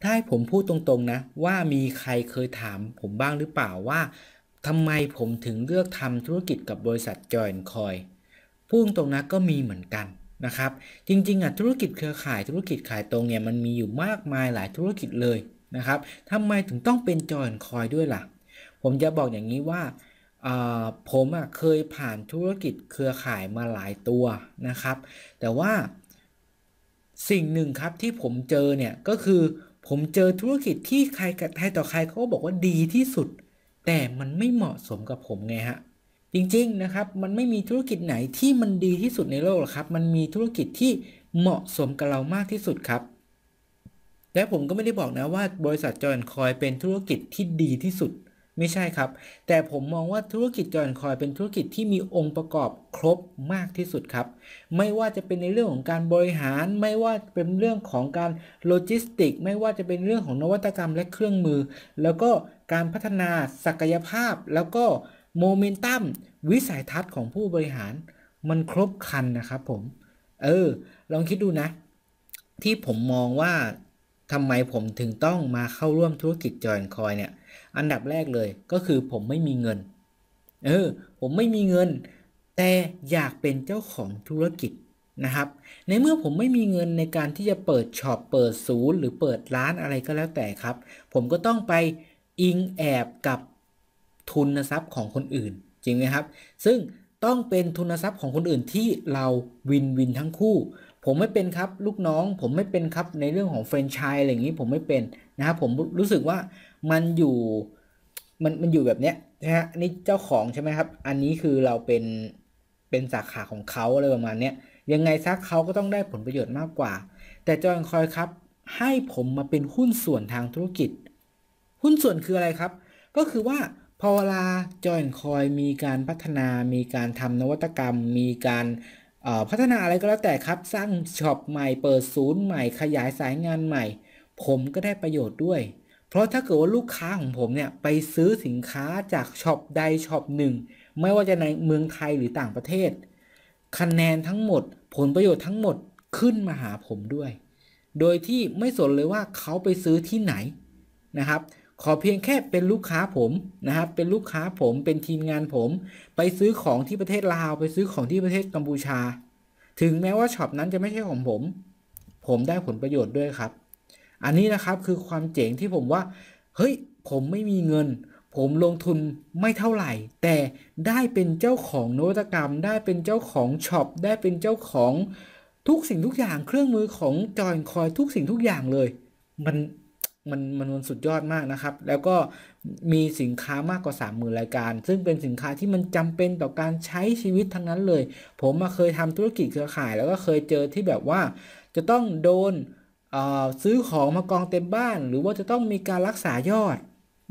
ถ้าให้ผมพูดตรงๆนะว่ามีใครเคยถามผมบ้างหรือเปล่าว่าทำไมผมถึงเลือกทำธุรกิจกับบริษัทจอยน์คอยพูดตรงนะก็มีเหมือนกันนะครับ จริงๆอ่ะธุรกิจเครือข่ายธุรกิจขายตรงเนี่ยมันมีอยู่มากมายหลายธุรกิจเลยนะครับทำไมถึงต้องเป็นจอยน์คอยด้วยล่ะผมจะบอกอย่างนี้ว่าผมอ่ะเคยผ่านธุรกิจเครือข่ายมาหลายตัวนะครับ แต่ว่าสิ่งหนึ่งครับที่ผมเจอเนี่ยก็คือผมเจอธุรกิจที่ใครกับใครต่อใครเขาบอกว่าดีที่สุด แต่มันไม่เหมาะสมกับผมไงฮะจริงๆนะครับมันไม่มีธุรกิจไหนที่มันดีที่สุดในโลกหรอกครับ มันมีธุรกิจที่เหมาะสมกับเรามากที่สุดครับและผมก็ไม่ได้บอกนะว่า บริษัทจอนคอยเป็นธุรกิจที่ดีที่สุดไม่ใช่ครับ แต่ผมมองว่าธุรกิจจอนคอยเป็นธุรกิจที่มีองค์ประกอบครบมากที่สุดครับ ไม่ว่าจะเป็นในเรื่องของการบริหาร ไม่ว่าเป็นเรื่องของการโลจิสติก ไม่ว่าจะเป็นเรื่องของนวัตกรรมและเครื่องมือ แล้วก็การพัฒนาศักยภาพ แล้วก็โมเมนตัมวิสัยทัศน์ของผู้บริหารมันครบคันนะครับผม เออ ลองคิดดูนะ ที่ผมมองว่าทำไมผมถึงต้องมาเข้าร่วมธุรกิจจอยคอยเนี่ยอันดับแรกเลยก็คือผมไม่มีเงิน เออผมไม่มีเงินแต่อยากเป็นเจ้าของธุรกิจนะครับ ในเมื่อผมไม่มีเงินในการที่จะเปิดช็อปเปิดศูนย์หรือเปิดร้านอะไรก็แล้วแต่ครับ ผมก็ต้องไปอิงแอบกับทุนทรัพย์ของคนอื่น จริงไหมครับซึ่งต้องเป็นทุนทรัพย์ของคนอื่นที่เราวินวินทั้งคู่ ผมไม่เป็นครับลูกน้อง ผมไม่เป็นครับในเรื่องของแฟรนไชส์อะไรอย่างนี้ผมไม่เป็นนะครับ ผมรู้สึกว่ามันอยู่ มันมันอยู่แบบเนี้ยนะฮะนี่เจ้าของใช่ไหมครับ อันนี้คือเราเป็น เป็นสาขาของเขาอะไรประมาณเนี้ย ยังไงซักเขาก็ต้องได้ผลประโยชน์มากกว่า แต่จอยคอยครับ ให้ผมมาเป็นหุ้นส่วนทางธุรกิจ หุ้นส่วนคืออะไรครับ ก็คือว่า พอเวลาจอยคอยมีการพัฒนา มีการทำนวัตกรรม มีการพัฒนาอะไรก็แล้วแต่ครับ สร้างช็อปใหม่ เปิดศูนย์ใหม่ ขยายสายงานใหม่ ผมก็ได้ประโยชน์ด้วยเพราะถ้าเกิดว่าลูกค้าของผมเนี่ยไปซื้อสินค้าจากช็อปใดช็อปหนึ่ง ไม่ว่าจะในเมืองไทยหรือต่างประเทศ คะแนนทั้งหมด ผลประโยชน์ทั้งหมดขึ้นมาหาผมด้วย โดยที่ไม่สนเลยว่าเขาไปซื้อที่ไหนนะครับ ขอเพียงแค่เป็นลูกค้าผมนะครับ เป็นลูกค้าผมเป็นทีมงานผม ไปซื้อของที่ประเทศลาว ไปซื้อของที่ประเทศกัมพูชา ถึงแม้ว่าช็อปนั้นจะไม่ใช่ของผม ผมได้ผลประโยชน์ด้วยครับอันนี้นะครับคือความเจ๋งที่ผมว่าเฮ้ยผมไม่มีเงิน ผมลงทุนไม่เท่าไหร่ แต่ได้เป็นเจ้าของนวัตกรรม ได้เป็นเจ้าของช็อปได้เป็นเจ้าของทุกสิ่งทุกอย่าง เครื่องมือของจอยคอยทุกสิ่งทุกอย่างเลย มันมันมันนสุดยอดมากนะครับ แล้วก็มีสินค้ามากกว่า3 0,000รายการซึ่งเป็นสินค้าที่มันจำเป็นต่อการใช้ชีวิตทั้งนั้นเลย ผมมาเคยทำธุรกิจเครือข่าย แล้วก็เคยเจอที่แบบว่าจะต้องโดนซื้อของมากองเต็มบ้านหรือว่าจะต้องมีการรักษายอด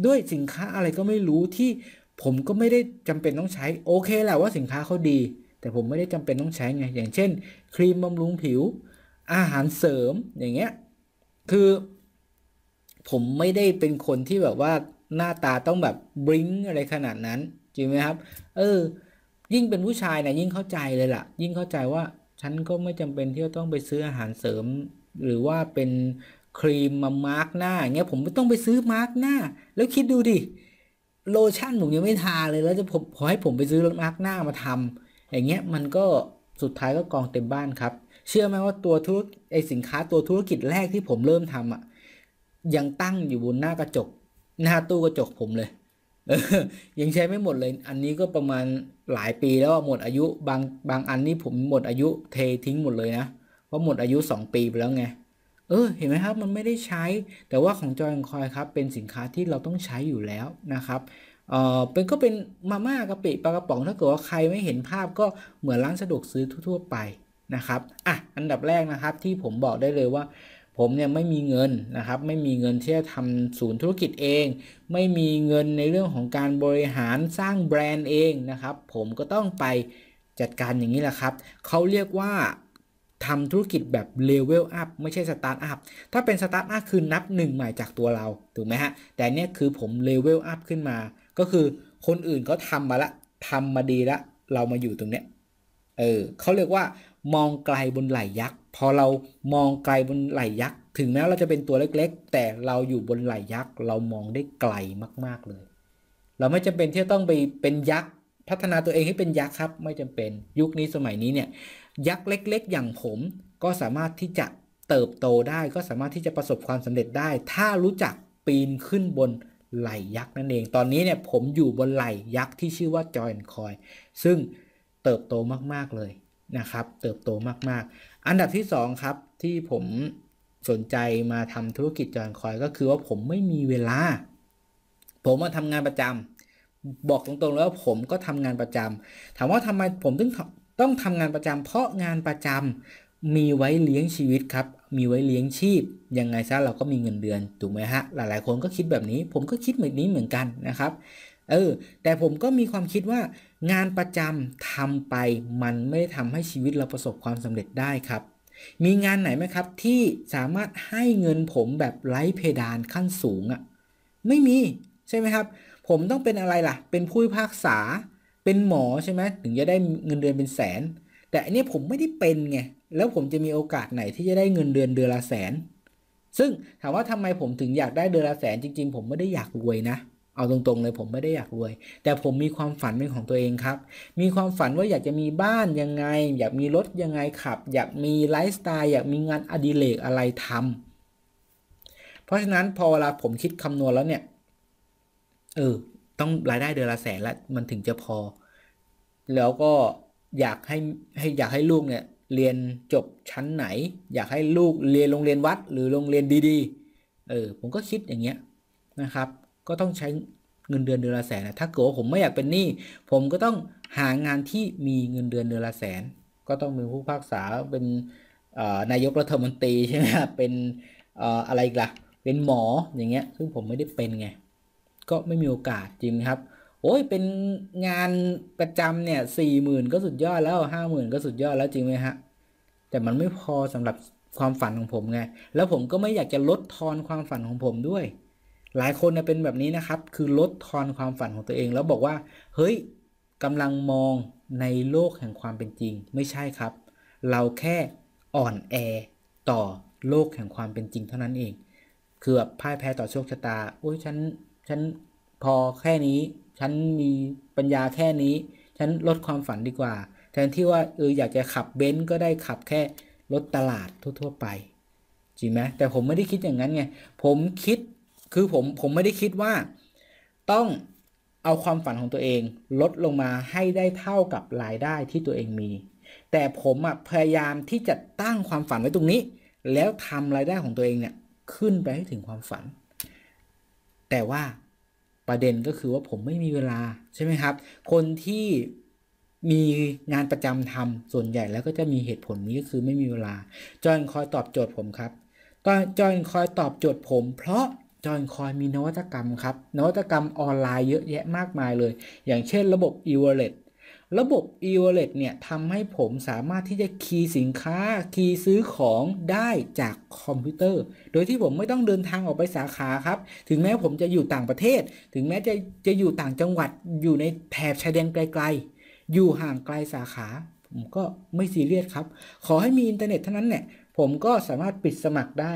ด้วยสินค้าอะไรก็ไม่รู้ที่ ผมก็ไม่ได้จำเป็นต้องใช้โอเคแหละว่าสินค้าเขาดี แต่ผมไม่ได้จำเป็นต้องใช้ไงอย่างเช่นครีมบำรุงผิว อาหารเสริมอย่างเงี้ยคือ ผมไม่ได้เป็นคนที่แบบว่าหน้าตาต้องแบบบริ้งอะไรขนาดนั้นจริงไหมครับเออยิ่งเป็นผู้ชายนะยิ่งเข้าใจเลยล่ะ ยิ่งเข้าใจว่าฉันก็ไม่จำเป็นที่จะต้องไปซื้ออาหารเสริมหรือว่าเป็นครีมมามาร์กหน้าเงี้ยผมไม่ต้องไปซื้อมาร์กหน้า แล้วคิดดูดิโลชั่นผมยังไม่ทาเลยแล้วจะผมขอให้ผมไปซื้อมาร์กหน้ามาทำ อย่างเงี้ยมันก็สุดท้ายก็กองเต็มบ้านครับ เชื่อไหมว่าตัวธุรไอสินค้าตัวธุรกิจแรกที่ผมเริ่มทำอ่ะยังตั้งอยู่บนหน้ากระจกหน้าตู้กระจกผมเลยยังใช้ไม่หมดเลย อันนี้ก็ประมาณหลายปีแล้วหมดอายุบางบางอันนี่ผมหมดอายุเททิ้งหมดเลยนะเพราะหมดอายุ 2 ปี ไปแล้วไง เออเห็นไหมครับ มันไม่ได้ใช้แต่ว่าของจอยคอยครับ เป็นสินค้าที่เราต้องใช้อยู่แล้วนะครับ เออเป็นก็เป็นมาม่ากะปิปลากระป๋องถ้าเกิดว่าใครไม่เห็นภาพก็เหมือนร้านสะดวกซื้อทั่วๆไปนะครับอ่ะอันดับแรกนะครับที่ผมบอกได้เลยว่า ผมเนี่ยไม่มีเงินนะครับ ไม่มีเงินที่จะทำศูนย์ธุรกิจเอง ไม่มีเงินในเรื่องของการบริหารสร้างแบรนด์เองนะครับ ผมก็ต้องไปจัดการอย่างนี้แหละครับเขาเรียกว่าทำธุรกิจแบบเลเวลอัพไม่ใช่สตาร์ทอัพถ้าเป็นสตาร์ทอัพคือนับหนึ่งใหม่จากตัวเรา ถูกไหมฮะ แต่เนี้ยคือผมเลเวลอัพขึ้นมา ก็คือคนอื่นเขาทำมาละทำมาดีละ เรามาอยู่ตรงเนี้ย เออเขาเรียกว่ามองไกลบนไหลยักษ์ พอเรามองไกลบนไหลยักษ์ ถึงแม้เราจะเป็นตัวเล็กๆ แต่เราอยู่บนไหลยักษ์ เรามองได้ไกลมากๆ เลย เราไม่จำเป็นที่จะต้องไปเป็นยักษ์ พัฒนาตัวเองให้เป็นยักษ์ครับ ไม่จำเป็น ยุคนี้สมัยนี้เนี่ยยักษ์เล็กๆ อย่างผมก็สามารถที่จะเติบโตได้ ก็สามารถที่จะประสบความสำเร็จได้ ถ้ารู้จักปีนขึ้นบนไหลยักษ์นั่นเอง ตอนนี้เนี่ยผมอยู่บนไหลยักษ์ที่ชื่อว่าจอยน์คอยซึ่งเติบโตมากๆเลยนะครับ เติบโตมากๆ อันดับที่ 2 ครับที่ผมสนใจมาทำธุรกิจจอยน์คอยก็คือว่าผมไม่มีเวลา ผมมาทำงานประจำบอกตรงๆแล้วผมก็ทำงานประจำถามว่าทำไมผมถึงต้องทำงานประจำเพราะงานประจำมีไว้เลี้ยงชีวิตครับ มีไว้เลี้ยงชีพยังไงซะเราก็มีเงินเดือนถูกไหมฮะหลายๆคนก็คิดแบบนี้ ผมก็คิดแบบนี้เหมือนกันนะครับเออแต่ผมก็มีความคิดว่างานประจำทำไปมันไม่ได้ทำให้ชีวิตเราประสบความสำเร็จได้ครับ มีงานไหนไหมครับที่สามารถให้เงินผมแบบไร้เพดานขั้นสูงอะ่ะไม่มีใช่ไหมครับ ผมต้องเป็นอะไรล่ะ เป็นผู้พิพากษาเป็นหมอใช่ไหมถึงจะได้เงินเดือนเป็นแสน แต่อันนี้ผมไม่ได้เป็นไงแล้วผมจะมีโอกาสไหนที่จะได้เงินเดือนเดือนละแสน ซึ่งถามว่าทำไมผมถึงอยากได้เดือนละแสน จริง ๆ ผมไม่ได้อยากรวยนะเอาตรงๆเลยผมไม่ได้อยากรวย แต่ผมมีความฝันเป็นของตัวเองครับ มีความฝันว่าอยากจะมีบ้านยังไง อยากมีรถยังไงขับอยากมีไลฟ์สไตล์อยากมีงานอดิเรกอะไรทำ เพราะฉะนั้นพอเวลาผมคิดคำนวณแล้วเนี่ยเออต้องรายได้เดือนละแสนละมันถึงจะพอ แล้วก็อยากให้ให้อยากให้ลูกเนี่ยเรียนจบชั้นไหนอยากให้ลูกเรียนโรงเรียนวัดหรือโรงเรียนดีๆเออผมก็คิดอย่างเงี้ยนะครับ ก็ต้องใช้เงินเดือนเดือนละแสนนะถ้าเกิดว่าผมไม่อยากเป็นหนี้ผมก็ต้องหางานที่มีเงินเดือนเดือนละแสน ก็ต้องเป็นผู้พักษาเป็นนายกรัฐมนตรีใช่ไหมเป็นอะไรกล่ะเป็นหมออย่างเงี้ยซึ่งผมไม่ได้เป็นไงก็ไม่มีโอกาสจริงครับโอ้ยเป็นงานประจำเนี่ยสี่หมื่นก็สุดยอดแล้วห้าหมื่นก็สุดยอดแล้วจริงไหมฮะแต่มันไม่พอสำหรับความฝันของผมไงแล้วผมก็ไม่อยากจะลดทอนความฝันของผมด้วย หลายคนเนี่ยเป็นแบบนี้นะครับ คือลดทอนความฝันของตัวเอง แล้วบอกว่าเฮ้ยกำลังมองในโลกแห่งความเป็นจริง ไม่ใช่ครับ เราแค่อ่อนแอต่อโลกแห่งความเป็นจริงเท่านั้นเองคือแบบพ่ายแพ้ต่อโชคชะตาโอ้ยฉันฉันพอแค่นี้ ฉันมีปัญญาแค่นี้ ฉันลดความฝันดีกว่า แทนที่ว่าเอออยากจะขับเบนซ์ก็ได้ขับแค่รถตลาดทั่วๆ ไป จริงไหมแต่ผมไม่ได้คิดอย่างนั้นไง ผมคิด คือผมผมไม่ได้คิดว่า ต้องเอาความฝันของตัวเอง ลดลงมาให้ได้เท่ากับรายได้ที่ตัวเองมี แต่ผมอะพยายามที่จะตั้งความฝันไว้ตรงนี้ แล้วทำรายได้ของตัวเองเนี่ยขึ้นไปให้ถึงความฝันแต่ว่าประเด็นก็คือว่าผมไม่มีเวลาใช่ไหมครับคนที่มีงานประจำทำส่วนใหญ่แล้วก็จะมีเหตุผลนี้ก็คือไม่มีเวลาจอนคอยตอบโจทย์ผมครับ ตอนจอนคอยตอบโจทย์ผมเพราะจอนคอยมีนวัตกรรมครับ นวัตกรรมออนไลน์เยอะแยะมากมายเลยอย่างเช่นระบบ e w a l l e t ระบบ e-wallet เนี่ยทำให้ผมสามารถที่จะคีย์สินค้าคีย์ซื้อของได้จากคอมพิวเตอร์ โดยที่ผมไม่ต้องเดินทางออกไปสาขาครับ ถึงแม้ผมจะอยู่ต่างประเทศ ถึงแม้จะจะอยู่ต่างจังหวัดอยู่ในแถบชายแดนไกลๆ อยู่ห่างไกลสาขา ผมก็ไม่ซีเรียสครับ ขอให้มีอินเทอร์เน็ตเท่านั้นเนี่ยผมก็สามารถปิดสมัครได้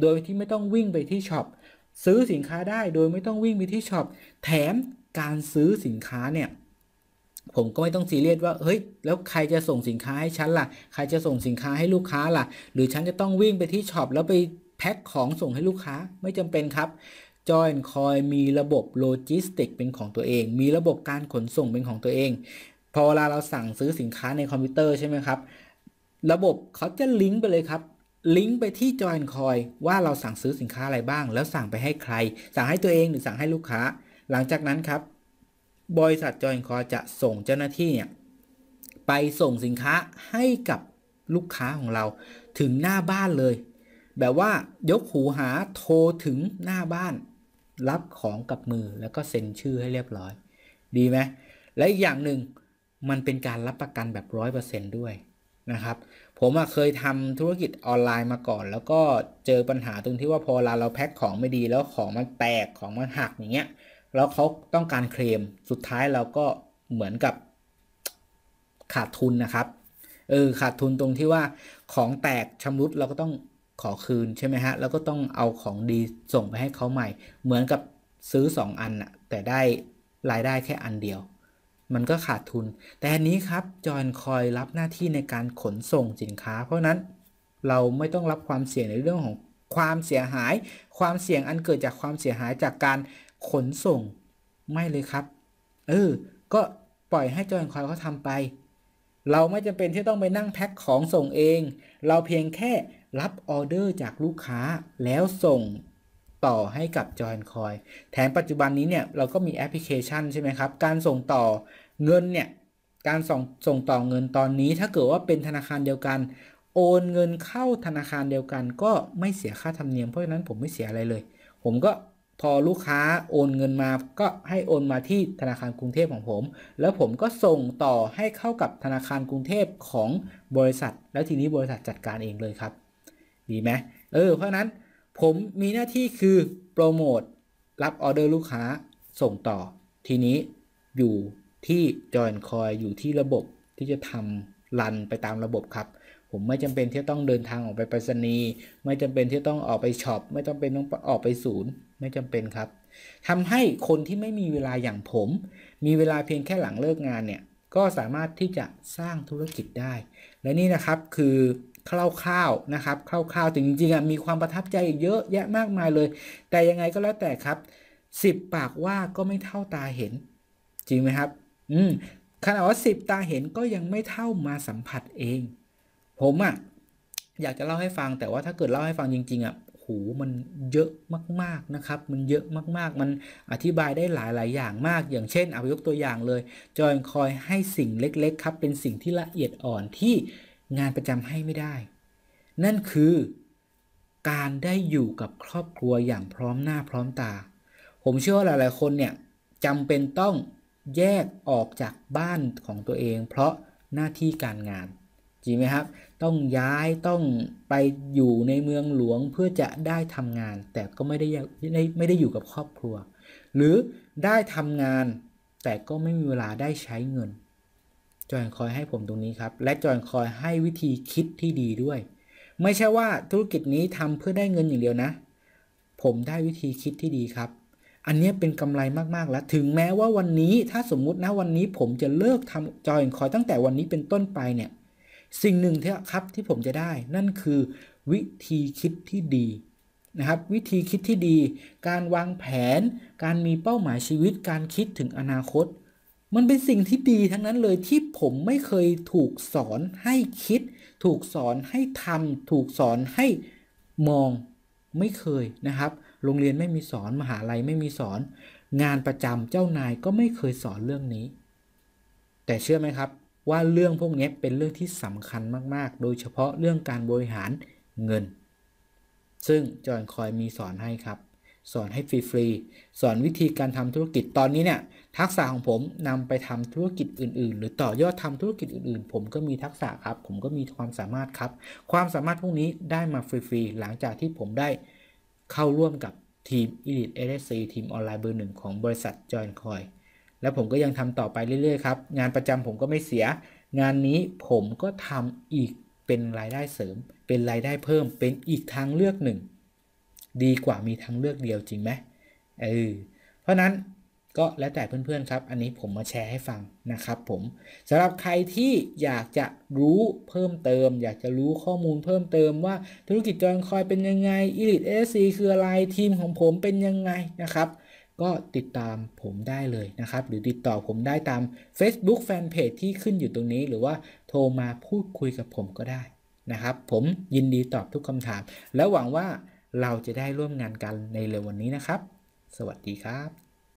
โดยที่ไม่ต้องวิ่งไปที่ช็อปซื้อสินค้าได้โดยไม่ต้องวิ่งไปที่ช็อปแถมการซื้อสินค้าเนี่ยผมก็ไม่ต้องซีเรียสว่า เฮ้ย แล้วใครจะส่งสินค้าให้ฉันล่ะ ใครจะส่งสินค้าให้ลูกค้าล่ะ หรือฉันจะต้องวิ่งไปที่ช็อปแล้วไปแพ็คของส่งให้ลูกค้า ไม่จำเป็นครับจอยนคอยมีระบบโลจิสติกเป็นของตัวเอง มีระบบการขนส่งเป็นของตัวเอง พอเวลาเราสั่งซื้อสินค้าในคอมพิวเตอร์ใช่ไหมครับ ระบบเขาจะลิงก์ไปเลยครับ ลิงก์ไปที่จอยนคอยว่าเราสั่งซื้อสินค้าอะไรบ้าง แล้วสั่งไปให้ใคร สั่งให้ตัวเองหรือสั่งให้ลูกค้า หลังจากนั้นครับบริษัทจอยคอจะส่งเจ้าหน้าที่เนี่ยไปส่งสินค้าให้กับลูกค้าของเราถึงหน้าบ้านเลย แบบว่ายกหูหาโทรถึงหน้าบ้าน รับของกับมือแล้วก็เซ็นชื่อให้เรียบร้อยดีไหมและอีกอย่างหนึ่งมันเป็นการรับประกันแบบร้อยเปอร์เซ็นด้วยนะครับ ผมเคยทำธุรกิจออนไลน์มาก่อน แล้วก็เจอปัญหาตรงที่ว่าพอเราเราแพ็คของไม่ดีแล้วของมันแตกของมันหักอย่างเงี้ยแล้วเขาต้องการเคลม สุดท้ายเราก็เหมือนกับขาดทุนนะครับ เออ ขาดทุนตรงที่ว่าของแตกชำรุดเราก็ต้องขอคืนใช่ไหมฮะ แล้วก็ต้องเอาของดีส่งไปให้เขาใหม่ เหมือนกับซื้อ 2 อันอะแต่ได้ รายได้แค่อันเดียว มันก็ขาดทุน แต่อันนี้ครับจอนคอยรับหน้าที่ในการขนส่งสินค้า เพราะนั้นเราไม่ต้องรับความเสี่ยงในเรื่องของความเสียหาย ความเสี่ยงอันเกิดจากความเสียหายจากการขนส่งไม่เลยครับ เออ ก็ปล่อยให้จอยคอยเขาทำไป เราไม่จำเป็นที่ต้องไปนั่งแพ็คของส่งเอง เราเพียงแค่รับออเดอร์จากลูกค้าแล้วส่งต่อให้กับจอยคอย แถมปัจจุบันนี้ เนี่ยเราก็มีแอปพลิเคชันใช่ไหมครับ การส่งต่อเงิน เนี่ย การ ส่ง ส่งต่อเงินตอนนี้ถ้าเกิดว่าเป็นธนาคารเดียวกัน โอนเงินเข้าธนาคารเดียวกัน ก็ไม่เสียค่าธรรมเนียมเพราะฉะนั้นผมไม่เสียอะไรเลย ผมก็พอลูกค้าโอนเงินมาก็ให้โอนมาที่ธนาคารกรุงเทพของผม แล้วผมก็ส่งต่อให้เข้ากับธนาคารกรุงเทพของบริษัท แล้วทีนี้บริษัทจัดการเองเลยครับ ดีไหมเออเพราะนั้นผมมีหน้าที่คือโปรโมตรับออเดอร์ลูกค้าส่งต่อ ทีนี้อยู่ที่จอยน์คอยอยู่ที่ระบบที่จะทำรันไปตามระบบครับผมไม่จำเป็นที่ต้องเดินทางออกไปไปรษณีย์ไม่จำเป็นที่ต้องออกไปช็อปไม่จำเป็นต้องออกไปศูนย์ ไม่จำเป็นครับ ทำให้คนที่ไม่มีเวลาอย่างผม มีเวลาเพียงแค่หลังเลิกงานเนี่ยก็สามารถที่จะสร้างธุรกิจได้ และนี่นะครับคือคร่าวๆนะครับคร่าวๆแต่จริงๆอ่ะมีความประทับใจเยอะแยะมากมายเลย แต่ยังไงก็แล้วแต่ครับสิบปากว่าก็ไม่เท่าตาเห็น จริงไหมครับ อืมขนาดว่าสิบตาเห็นก็ยังไม่เท่ามาสัมผัสเองผมอะ่ะอยากจะเล่าให้ฟังแต่ว่าถ้าเกิดเล่าให้ฟังจริงๆอะ่ะโหมันเยอะมากๆนะครับ มันเยอะมากๆ มันอธิบายได้หลายๆ อย่างมาก อย่างเช่นเอายกตัวอย่างเลย จอยคอยให้สิ่งเล็กๆครับเป็นสิ่งที่ละเอียดอ่อนที่งานประจำให้ไม่ได้ นั่นคือการได้อยู่กับครอบครัวอย่างพร้อมหน้าพร้อมตา ผมเชื่อว่าหลายๆคนเนี่ยจำเป็นต้องแยกออกจากบ้านของตัวเอง เพราะหน้าที่การงานจริงไหมครับ ต้องย้าย ต้องไปอยู่ในเมืองหลวงเพื่อจะได้ทำงาน แต่ก็ไม่ได้ไม่ได้อยู่กับครอบครัว หรือได้ทำงาน แต่ก็ไม่มีเวลาได้ใช้เงิน จอยคอยให้ผมตรงนี้ครับ และจอยคอยให้วิธีคิดที่ดีด้วย ไม่ใช่ว่าธุรกิจนี้ทำเพื่อได้เงินอย่างเดียวนะ ผมได้วิธีคิดที่ดีครับ อันนี้เป็นกำไรมากๆแล้ว ถึงแม้ว่าวันนี้ถ้าสมมุตินะวันนี้ผมจะเลิกทำจอยคอยตั้งแต่วันนี้เป็นต้นไปเนี่ยสิ่งหนึ่งที่ครับที่ผมจะได้นั่นคือวิธีคิดที่ดีนะครับ วิธีคิดที่ดี การวางแผนการมีเป้าหมายชีวิตการคิดถึงอนาคต มันเป็นสิ่งที่ดีทั้งนั้นเลยที่ผมไม่เคยถูกสอนให้คิด ถูกสอนให้ทำถูกสอนให้มองไม่เคยนะครับ โรงเรียนไม่มีสอนมหาลัยไม่มีสอน งานประจำเจ้านายก็ไม่เคยสอนเรื่องนี้ แต่เชื่อไหมครับว่าเรื่องพวกนี้เป็นเรื่องที่สำคัญมากๆ โดยเฉพาะเรื่องการบริหารเงิน ซึ่งจอนคอยมีสอนให้ครับ สอนให้ฟรีๆ สอนวิธีการทำธุรกิจ ตอนนี้เนี่ยทักษะของผมนำไปทำธุรกิจอื่นๆ หรือต่อยอดทำธุรกิจอื่นๆ ผมก็มีทักษะครับ ผมก็มีความสามารถครับ ความสามารถพวกนี้ได้มาฟรีๆ หลังจากที่ผมได้เข้าร่วมกับทีม Elite LSC ทีมออนไลน์เบอร์หนึ่งของบริษัทจอยคอยแล้วผมก็ยังทำต่อไปเรื่อยๆครับ งานประจำผมก็ไม่เสีย งานนี้ผมก็ทำอีกเป็นรายได้เสริม เป็นรายได้เพิ่มเป็นอีกทางเลือกหนึ่ง ดีกว่ามีทางเลือกเดียวจริงไหมเออ เพราะนั้นก็แล้วแต่เพื่อนๆ ครับ อันนี้ผมมาแชร์ให้ฟังนะครับ ผมสำหรับใครที่อยากจะรู้เพิ่มเติม อยากจะรู้ข้อมูลเพิ่มเติม ว่า ธุรกิจจอยคอยเป็นยังไงอีลิทเอสซีคืออะไรทีมของผมเป็นยังไงนะครับก็ติดตามผมได้เลยนะครับหรือติดต่อผมได้ตาม Facebook Fanpage ที่ขึ้นอยู่ตรงนี้หรือว่าโทรมาพูดคุยกับผมก็ได้นะครับผมยินดีตอบทุกคำถามและหวังว่าเราจะได้ร่วมงานกันในเร็ววันนี้นะครับสวัสดีครับ